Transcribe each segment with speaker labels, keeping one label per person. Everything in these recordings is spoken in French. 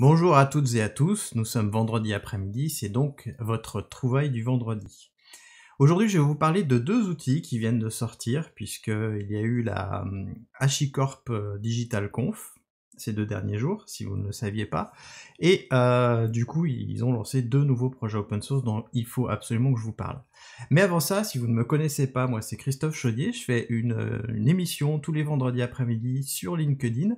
Speaker 1: Bonjour à toutes et à tous, nous sommes vendredi après-midi, c'est donc votre trouvaille du vendredi. Aujourd'hui, je vais vous parler de deux outils qui viennent de sortir, puisqu'il y a eu la euh, HashiCorp euh, Digital Conf ces deux derniers jours, si vous ne le saviez pas, et euh, du coup, ils ont lancé deux nouveaux projets open source dont il faut absolument que je vous parle. Mais avant ça, si vous ne me connaissez pas, moi c'est Christophe Chaudier, je fais une, une émission tous les vendredis après-midi sur LinkedIn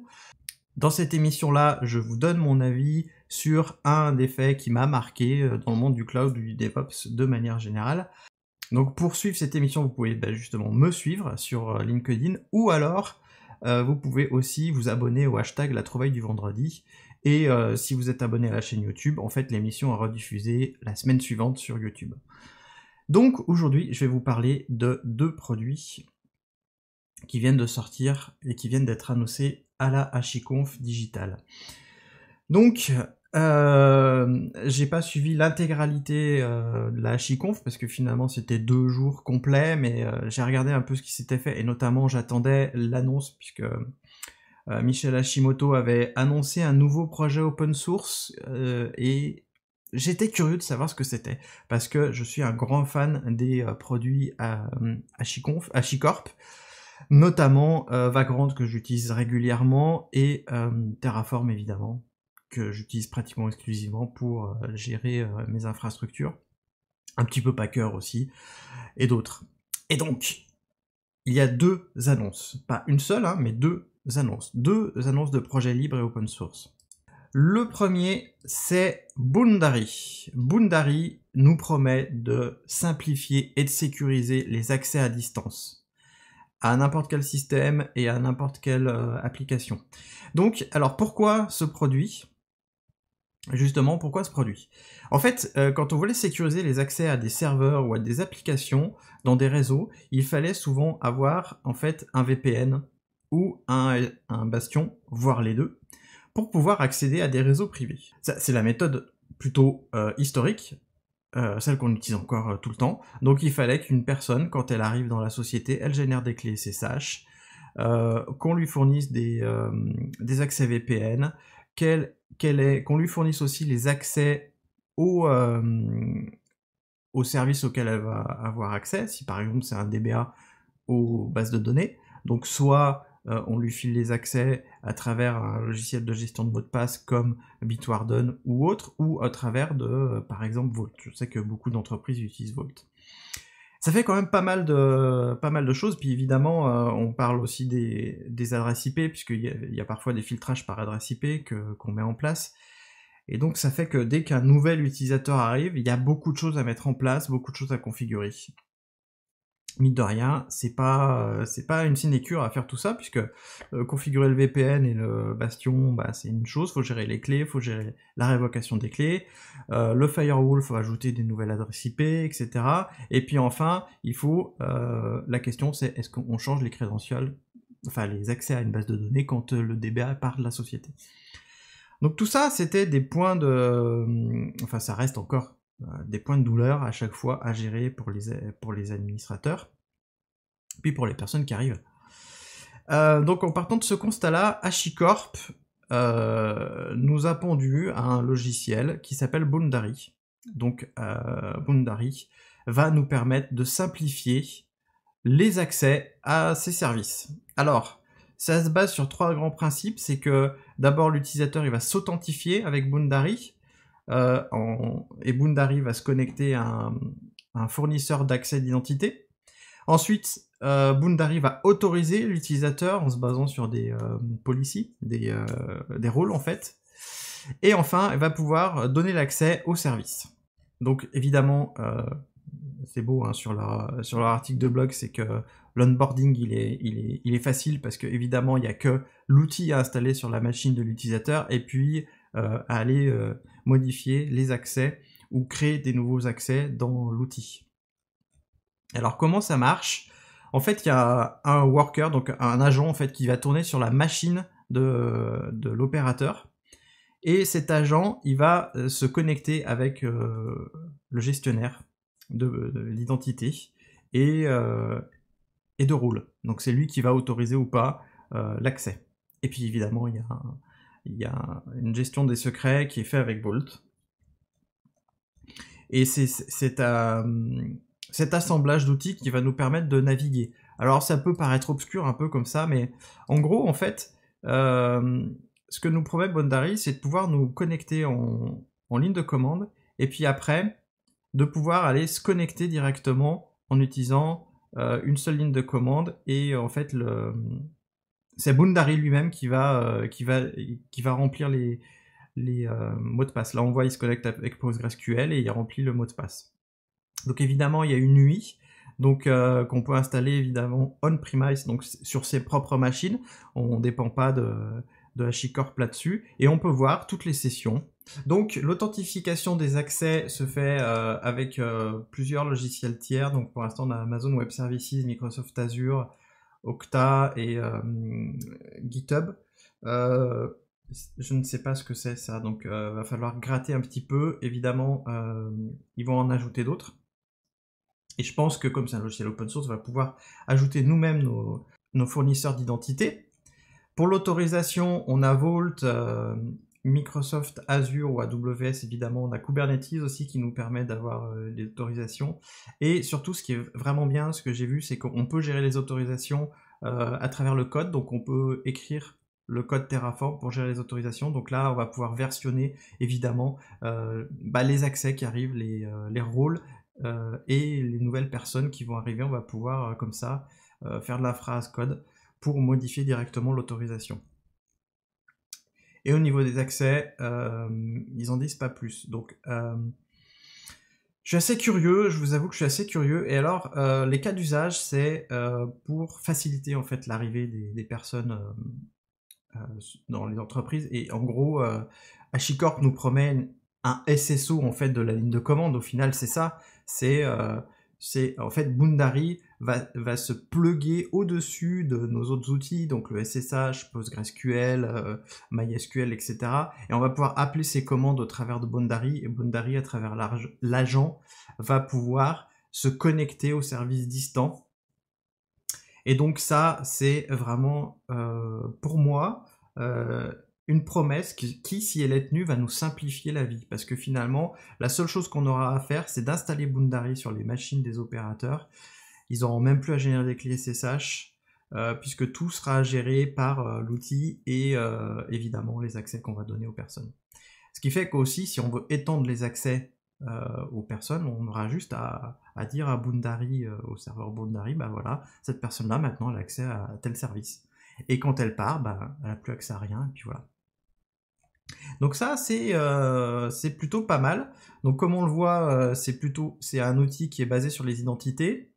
Speaker 1: dans cette émission-là, je vous donne mon avis sur un des faits qui m'a marqué euh, dans le monde du cloud ou du DevOps de manière générale. Donc pour suivre cette émission, vous pouvez bah, justement me suivre sur euh, LinkedIn ou alors euh, vous pouvez aussi vous abonner au hashtag la trouvaille du vendredi. Et si vous êtes abonné à la chaîne YouTube, en fait l'émission est rediffusée la semaine suivante sur YouTube. Donc aujourd'hui, je vais vous parler de deux produits qui viennent de sortir et qui viennent d'être annoncés à la HIConf Digital. Donc, euh, j'ai pas suivi l'intégralité euh, de la HIConf parce que finalement c'était deux jours complets, mais euh, j'ai regardé un peu ce qui s'était fait et notamment j'attendais l'annonce puisque Michel Hashimoto avait annoncé un nouveau projet open source et j'étais curieux de savoir ce que c'était parce que je suis un grand fan des produits HIConf, HICorp notamment euh, Vagrant que j'utilise régulièrement et euh, Terraform évidemment que j'utilise pratiquement exclusivement pour euh, gérer mes infrastructures, un petit peu Packer aussi et d'autres. Et donc, il y a deux annonces, pas une seule, hein, mais deux annonces, deux annonces de projets libres et open source. Le premier, c'est Boundary. Boundary nous promet de simplifier et de sécuriser les accès à distance à n'importe quel système et à n'importe quelle euh, application. Donc, alors pourquoi ce produit Justement, pourquoi ce produit En fait, euh, quand on voulait sécuriser les accès à des serveurs ou à des applications dans des réseaux, il fallait souvent avoir en fait un VPN ou un, bastion, voire les deux, pour pouvoir accéder à des réseaux privés. c'est la méthode plutôt euh, historique euh, celle qu'on utilise encore euh, tout le temps. Donc il fallait qu'une personne, quand elle arrive dans la société, elle génère des clés SSH, euh, qu'on lui fournisse des, accès VPN, qu'elle est qu'on lui fournisse aussi les accès aux, aux services auxquels elle va avoir accès, si par exemple c'est un DBA aux bases de données. Donc soit euh, on lui file les accès à travers un logiciel de gestion de mot de passe comme Bitwarden ou autre, ou à travers de, euh, par exemple, Vault. Je sais que beaucoup d'entreprises utilisent Vault. Ça fait quand même pas mal de, choses, puis évidemment, euh, on parle aussi des, des adresses IP, puisqu'il y, a parfois des filtrages par adresse IP qu'on met en place. Et donc ça fait que dès qu'un nouvel utilisateur arrive, il y a beaucoup de choses à mettre en place, beaucoup de choses à configurer mine de rien, c'est pas euh, c'est pas une sinécure à faire tout ça puisque euh, configurer le VPN et le Bastion, bah, c'est une chose, il faut gérer les clés, il faut gérer la révocation des clés, euh, le firewall, faut ajouter des nouvelles adresses IP, etc. Et puis enfin, il faut la question c'est est-ce qu'on change les crédentials, enfin les accès à une base de données quand le DBA part de la société. Donc tout ça, c'était des points de, enfin ça reste encore euh, des points de douleur à chaque fois à gérer pour les, administrateurs, puis pour les personnes qui arrivent. Euh, donc en partant de ce constat-là, HashiCorp euh, nous a pondu à un logiciel qui s'appelle Boundary. Donc euh, va nous permettre de simplifier les accès à ces services. Alors, ça se base sur trois grands principes. C'est que d'abord l'utilisateur il va s'authentifier avec Boundary. Euh, et Bundari va se connecter à un, fournisseur d'accès d'identité. Ensuite, euh, va autoriser l'utilisateur en se basant sur des euh, policies, euh, des, rôles en fait. Et enfin, elle va pouvoir donner l'accès au service. Donc évidemment, c'est beau hein, sur, leur, article de blog, c'est que l'onboarding il est, facile parce que évidemment il n'y a que l'outil à installer sur la machine de l'utilisateur et puis euh, à aller euh, modifier les accès ou créer des nouveaux accès dans l'outil. Alors comment ça marche En fait, il y a un worker, donc un agent en fait, qui va tourner sur la machine de, l'opérateur. Et cet agent, il va euh, se connecter avec le gestionnaire de, l'identité et, de rôle. Donc c'est lui qui va autoriser ou pas l'accès. Et puis évidemment, il y a un, il y a une gestion des secrets qui est faite avec Bolt. Et c'est euh, cet assemblage d'outils qui va nous permettre de naviguer. Alors ça peut paraître obscur un peu comme ça, mais en gros, en fait, euh, ce que nous promet Bondari, c'est de pouvoir nous connecter en, ligne de commande, et puis après, de pouvoir aller se connecter directement en utilisant euh, une seule ligne de commande et en fait le, c'est Boundary lui-même qui va euh, remplir les euh, mots de passe. Là, on voit il se connecte avec PostgreSQL et il remplit le mot de passe. Donc évidemment, il y a une UI donc euh, qu'on peut installer évidemment on-premise, donc sur ses propres machines. On ne dépend pas de, de HashiCorp là-dessus. Et on peut voir toutes les sessions. Donc l'authentification des accès se fait avec plusieurs logiciels tiers. Donc pour l'instant, on a Amazon Web Services, Microsoft Azure, octa et euh, GitHub. Euh, je ne sais pas ce que c'est ça, donc euh, va falloir gratter un petit peu. Évidemment, ils vont en ajouter d'autres. Et je pense que comme c'est un logiciel open source, on va pouvoir ajouter nous-mêmes nos, nos fournisseurs d'identité. Pour l'autorisation, on a Vault Microsoft Azure ou AWS, évidemment, on a Kubernetes aussi qui nous permet d'avoir euh, des les autorisations. Et surtout, ce qui est vraiment bien, ce que j'ai vu, c'est qu'on peut gérer les autorisations euh, à travers le code. Donc, on peut écrire le code Terraform pour gérer les autorisations. Donc là, on va pouvoir versionner, évidemment, euh, bah, les accès qui arrivent, les, les rôles et les nouvelles personnes qui vont arriver. On va pouvoir, comme ça, faire de la phrase code pour modifier directement l'autorisation. Et au niveau des accès, euh, ils en disent pas plus. Donc, euh, je suis assez curieux, je vous avoue que je suis assez curieux. Et alors, euh, les cas d'usage, c'est pour faciliter en fait l'arrivée des, personnes dans les entreprises. Et en gros, Ashicorp nous promet un SSO en fait de la ligne de commande. Au final, c'est ça. C'est c'est en fait Boundary va, se pluguer au-dessus de nos autres outils, donc le SSH, PostgreSQL, euh, MySQL, etc. Et on va pouvoir appeler ces commandes au travers de Boundary, et Boundary, à travers l'agent, va pouvoir se connecter au services distant. Et donc ça, c'est vraiment, euh, pour moi, euh, une promesse qui, si elle est tenue, va nous simplifier la vie. Parce que finalement, la seule chose qu'on aura à faire, c'est d'installer Boundari sur les machines des opérateurs. Ils n'auront même plus à générer des clés SSH, euh, puisque tout sera géré par euh, l'outil et euh, évidemment les accès qu'on va donner aux personnes. Ce qui fait qu'aussi, si on veut étendre les accès aux personnes, on aura juste à, dire à Boundari, au serveur Boundari, bah voilà, cette personne-là maintenant a accès à tel service. Et quand elle part, bah, elle n'a plus accès à rien, et puis voilà. Donc ça, euh, c'est plutôt pas mal. Donc comme on le voit, euh, c'est plutôt un outil qui est basé sur les identités,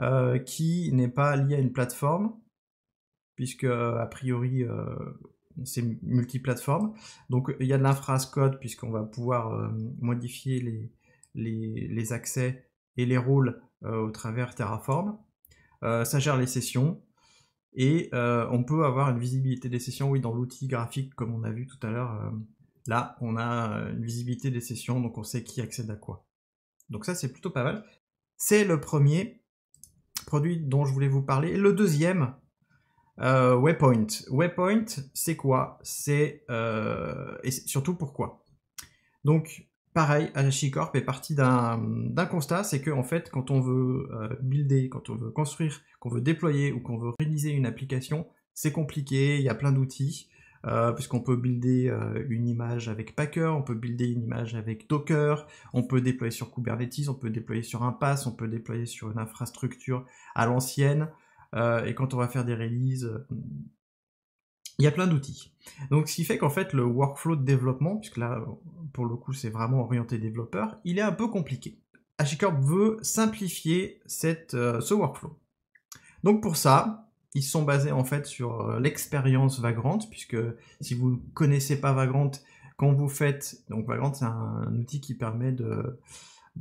Speaker 1: euh, qui n'est pas lié à une plateforme, puisque a priori c'est c'est multiplateforme. Donc il y a de code puisqu'on va pouvoir modifier les, les, accès et les rôles au travers Terraform. ça gère les sessions, et euh, on peut avoir une visibilité des sessions, oui, dans l'outil graphique, comme on a vu tout à l'heure. Euh, là, on a euh, une visibilité des sessions, donc on sait qui accède à quoi. Donc ça, c'est plutôt pas mal. C'est le premier produit dont je voulais vous parler. Le deuxième, euh, Waypoint. Waypoint, c'est quoi C'est et surtout pourquoi. Donc pareil, HashiCorp est parti d'un constat, c'est que en fait, quand on veut euh, builder, quand on veut construire, qu'on veut déployer ou qu'on veut réaliser une application, c'est compliqué, il y a plein d'outils, euh, puisqu'on peut builder euh, une image avec Packer, on peut builder une image avec Docker, on peut déployer sur Kubernetes, on peut déployer sur un pass, on peut déployer sur une infrastructure à l'ancienne, et quand on va faire des releases il y a plein d'outils. Donc, ce qui fait qu'en fait, le workflow de développement, puisque là, pour le coup, c'est vraiment orienté développeur, il est un peu compliqué. HashiCorp veut simplifier cette, euh, ce workflow. Donc, pour ça, ils sont basés en fait sur euh, l'expérience Vagrant, puisque si vous ne connaissez pas Vagrant, quand vous faites. Donc, Vagrant, c'est un outil qui permet de,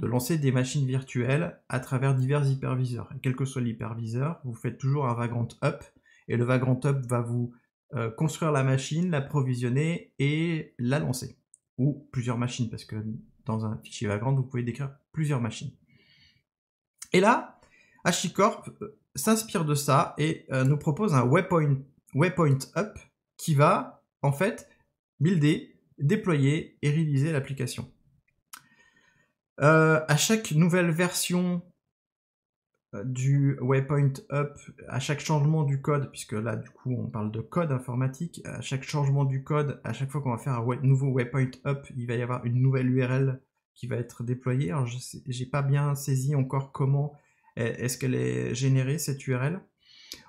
Speaker 1: lancer des machines virtuelles à travers divers hyperviseurs. quel que soit l'hyperviseur, vous faites toujours un Vagrant Up, et le Vagrant Up va vous euh, construire la machine, l'approvisionner et la lancer. Ou plusieurs machines, parce que dans un fichier vagrant, vous pouvez décrire plusieurs machines. Et là, HashiCorp euh, s'inspire de ça et euh, nous propose un waypoint, up qui va en fait builder, déployer et réaliser l'application. à chaque nouvelle version du waypoint up à chaque changement du code, puisque là du coup on parle de code informatique, à chaque changement du code, à chaque fois qu'on va faire un nouveau waypoint up, il va y avoir une nouvelle URL qui va être déployée. j'ai pas bien saisi encore comment est-ce qu'elle est générée cette URL.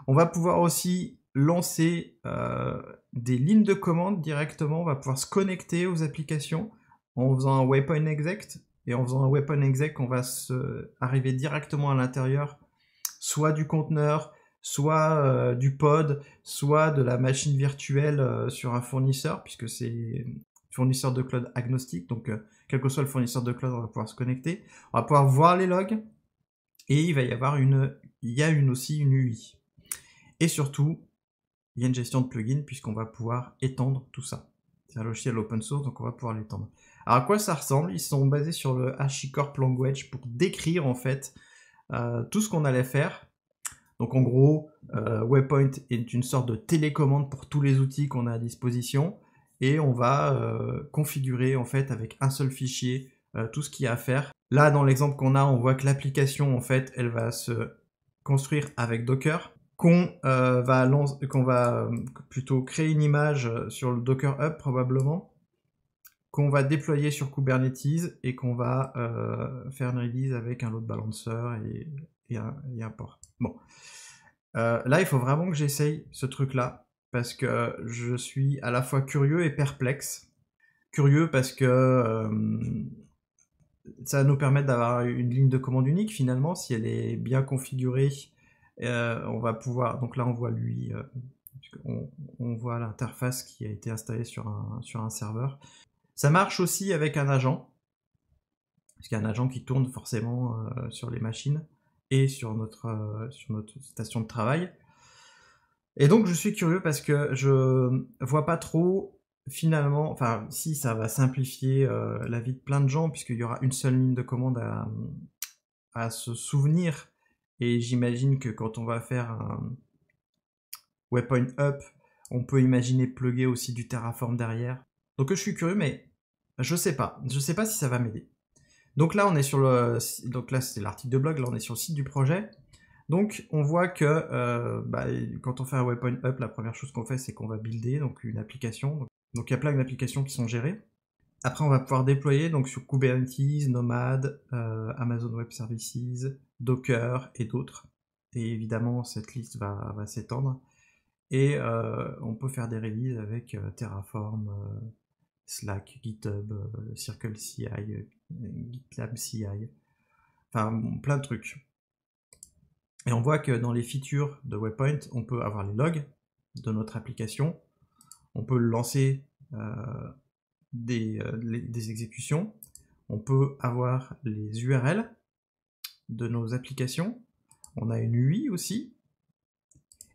Speaker 1: On va pouvoir aussi lancer euh, des lignes de commande directement, on va pouvoir se connecter aux applications en faisant un waypoint exact. Et en faisant un weapon exec, on va arriver directement à l'intérieur, soit du conteneur, soit euh, du pod, soit de la machine virtuelle euh, sur un fournisseur, puisque c'est fournisseur de cloud agnostique, donc euh, quel que soit le fournisseur de cloud, on va pouvoir se connecter, on va pouvoir voir les logs, et il va y avoir une, il y a une aussi une UI. Et surtout, il y a une gestion de plugin, puisqu'on va pouvoir étendre tout ça. C'est un logiciel open source, donc on va pouvoir l'étendre. Alors à quoi ça ressemble Ils sont basés sur le HashiCorp Language pour décrire en fait euh, tout ce qu'on allait faire. Donc en gros, euh, WebPoint est une sorte de télécommande pour tous les outils qu'on a à disposition et on va euh, configurer en fait avec un seul fichier tout ce qu'il y a à faire. Là dans l'exemple qu'on a, on voit que l'application en fait elle va se construire avec Docker qu'on va, va plutôt créer une image sur le Docker Hub probablement qu'on va déployer sur Kubernetes et qu'on va euh, faire une release avec un load balancer et, et, un, port. Bon. Euh, là, il faut vraiment que j'essaye ce truc-là parce que je suis à la fois curieux et perplexe. Curieux parce que euh, ça va nous permettre d'avoir une ligne de commande unique finalement si elle est bien configurée. on va pouvoir. Donc là, on voit lui. On, voit l'interface qui a été installée sur un serveur. Ça marche aussi avec un agent, parce qu'il y a un agent qui tourne forcément euh, sur les machines et sur notre, euh, sur notre station de travail. Et donc je suis curieux parce que je vois pas trop finalement, enfin si ça va simplifier euh, la vie de plein de gens puisqu'il y aura une seule ligne de commande à, se souvenir. Et j'imagine que quand on va faire un Waypoint Up, on peut imaginer plugger aussi du Terraform derrière. Donc je suis curieux, mais je sais pas. Je sais pas si ça va m'aider. Donc là, on est sur le. Donc là, c'est l'article de blog. Là, on est sur le site du projet. Donc, on voit que euh, bah, quand on fait un point Up, la première chose qu'on fait, c'est qu'on va builder donc une application. Donc, il y a plein d'applications qui sont gérées. Après, on va pouvoir déployer donc sur Kubernetes, Nomad, euh, Amazon Web Services, Docker et d'autres. Et évidemment, cette liste va, s'étendre. Et euh, on peut faire des releases avec Terraform, Slack, GitHub, euh, CircleCI, euh, GitLab CI, enfin plein de trucs. Et on voit que dans les features de WebPoint, on peut avoir les logs de notre application, on peut lancer euh, des, exécutions, on peut avoir les URL de nos applications, on a une UI aussi,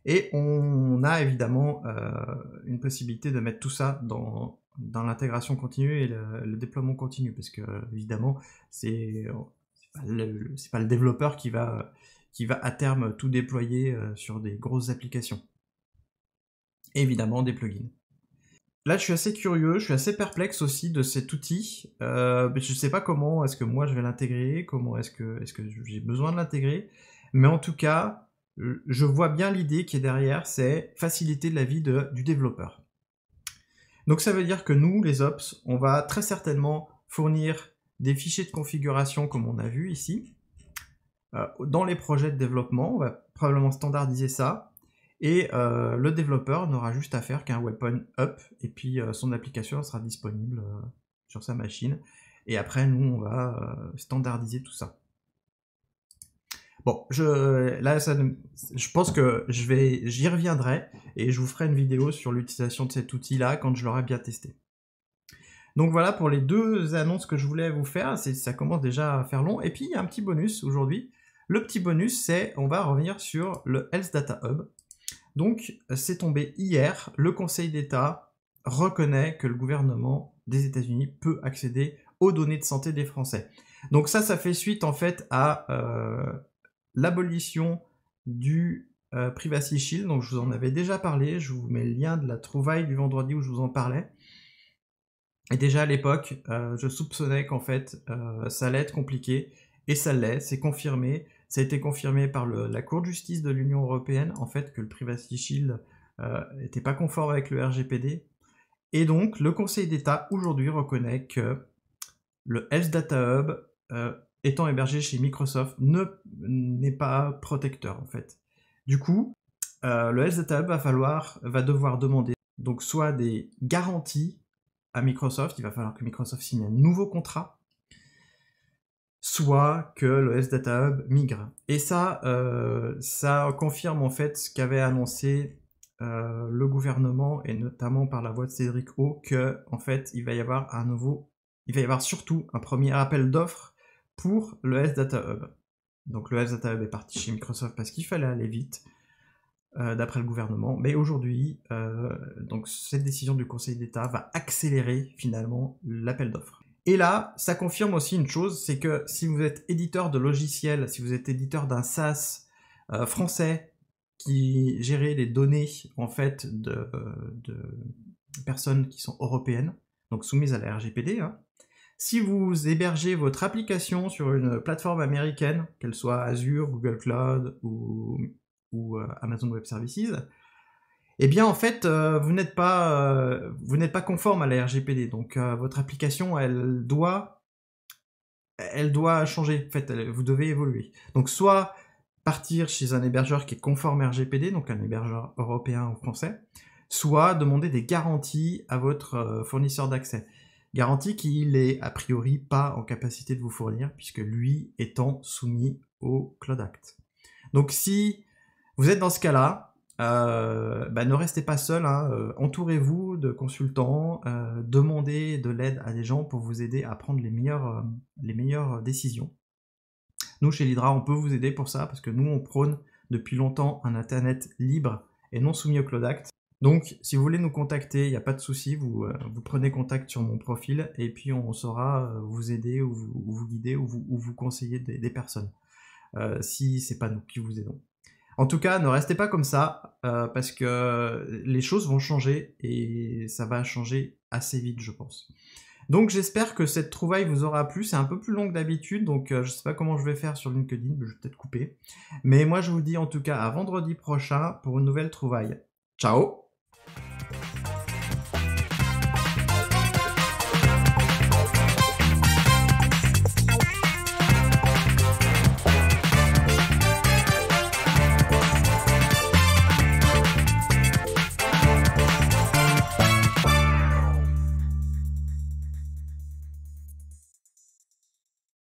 Speaker 1: et on, a évidemment une possibilité de mettre tout ça dans dans l'intégration continue et le, déploiement continu, parce que évidemment, c'est pas, pas le développeur qui va, qui va à terme tout déployer euh, sur des grosses applications. évidemment, des plugins. Là, je suis assez curieux, je suis assez perplexe aussi de cet outil. Euh, je ne sais pas comment est-ce que moi je vais l'intégrer, comment est-ce que, est -ce que j'ai besoin de l'intégrer. Mais en tout cas, je vois bien l'idée qui est derrière, c'est faciliter la vie du développeur. Donc ça veut dire que nous, les ops, on va très certainement fournir des fichiers de configuration comme on a vu ici. Euh, dans les projets de développement, on va probablement standardiser ça. Et euh, le développeur n'aura juste à faire qu'un weapon up, et puis euh, son application sera disponible sur sa machine. Et après, nous, on va standardiser tout ça. Bon, je, là, ça, je pense que je vais, j'y reviendrai et je vous ferai une vidéo sur l'utilisation de cet outil-là quand je l'aurai bien testé. Donc voilà pour les deux annonces que je voulais vous faire. Ça commence déjà à faire long. Et puis, il y a un petit bonus aujourd'hui. Le petit bonus, c'est on va revenir sur le Health Data Hub. Donc, c'est tombé hier. Le Conseil d'État reconnaît que le gouvernement des États-Unis peut accéder aux données de santé des Français. Donc ça, ça fait suite en fait à euh, l'abolition du euh, Privacy Shield. Donc, je vous en avais déjà parlé. Je vous mets le lien de la trouvaille du vendredi où je vous en parlais. Et déjà à l'époque, euh, je soupçonnais qu'en fait, euh, ça allait être compliqué. Et ça l'est, c'est confirmé. Ça a été confirmé par la Cour de justice de l'Union européenne, en fait, que le Privacy Shield n'était pas conforme avec le RGPD. Et donc, le Conseil d'État aujourd'hui reconnaît que le Health Data Hub étant hébergé chez Microsoft, n'est pas protecteur en fait. Du coup, euh, le Sdata Hub va, falloir, va devoir demander donc soit des garanties à Microsoft, il va falloir que Microsoft signe un nouveau contrat, soit que le S Data Hub migre. Et ça, euh, ça confirme en fait ce qu'avait annoncé euh, le gouvernement et notamment par la voix de Cédric O que en fait il va y avoir un nouveau, il va y avoir surtout un premier appel d'offres pour le S Data Hub. Donc le S Data Hub est parti chez Microsoft parce qu'il fallait aller vite, euh, d'après le gouvernement. Mais aujourd'hui, euh, donc cette décision du Conseil d'État va accélérer finalement l'appel d'offres. Et là, ça confirme aussi une chose, c'est que si vous êtes éditeur de logiciels, si vous êtes éditeur d'un SaaS euh, français qui gérait les données en fait de, personnes qui sont européennes, donc soumises à la RGPD, hein, si vous hébergez votre application sur une plateforme américaine, qu'elle soit Azure, Google Cloud ou, euh, Amazon Web Services, eh bien en fait euh, euh, vous n'êtes pas conforme à la RGPD. Donc votre application elle doit elle doit changer. En fait, vous devez évoluer. Donc soit partir chez un hébergeur qui est conforme à RGPD, donc un hébergeur européen ou français, soit demander des garanties à votre fournisseur d'accès garantie qu'il est a priori pas en capacité de vous fournir, puisque lui étant soumis au Cloud Act. Donc si vous êtes dans ce cas-là, euh, bah, ne restez pas seul, hein, euh, entourez-vous de consultants, euh, demandez de l'aide à des gens pour vous aider à prendre les meilleures, les meilleures décisions. Nous, chez Lydra, on peut vous aider pour ça, parce que nous, on prône depuis longtemps un Internet libre et non soumis au Cloud Act. Donc, si vous voulez nous contacter, il n'y a pas de souci, euh, vous, prenez contact sur mon profil et puis on saura euh, vous aider ou vous, guider ou vous, conseiller des, personnes. si euh, si c'est pas nous qui vous aidons. En tout cas, ne restez pas comme ça parce que les choses vont changer et ça va changer assez vite, je pense. Donc j'espère que cette trouvaille vous aura plu. C'est un peu plus long que d'habitude, donc je ne sais pas comment je vais faire sur LinkedIn, mais je vais peut-être couper. Mais moi je vous dis en tout cas à vendredi prochain pour une nouvelle trouvaille. Ciao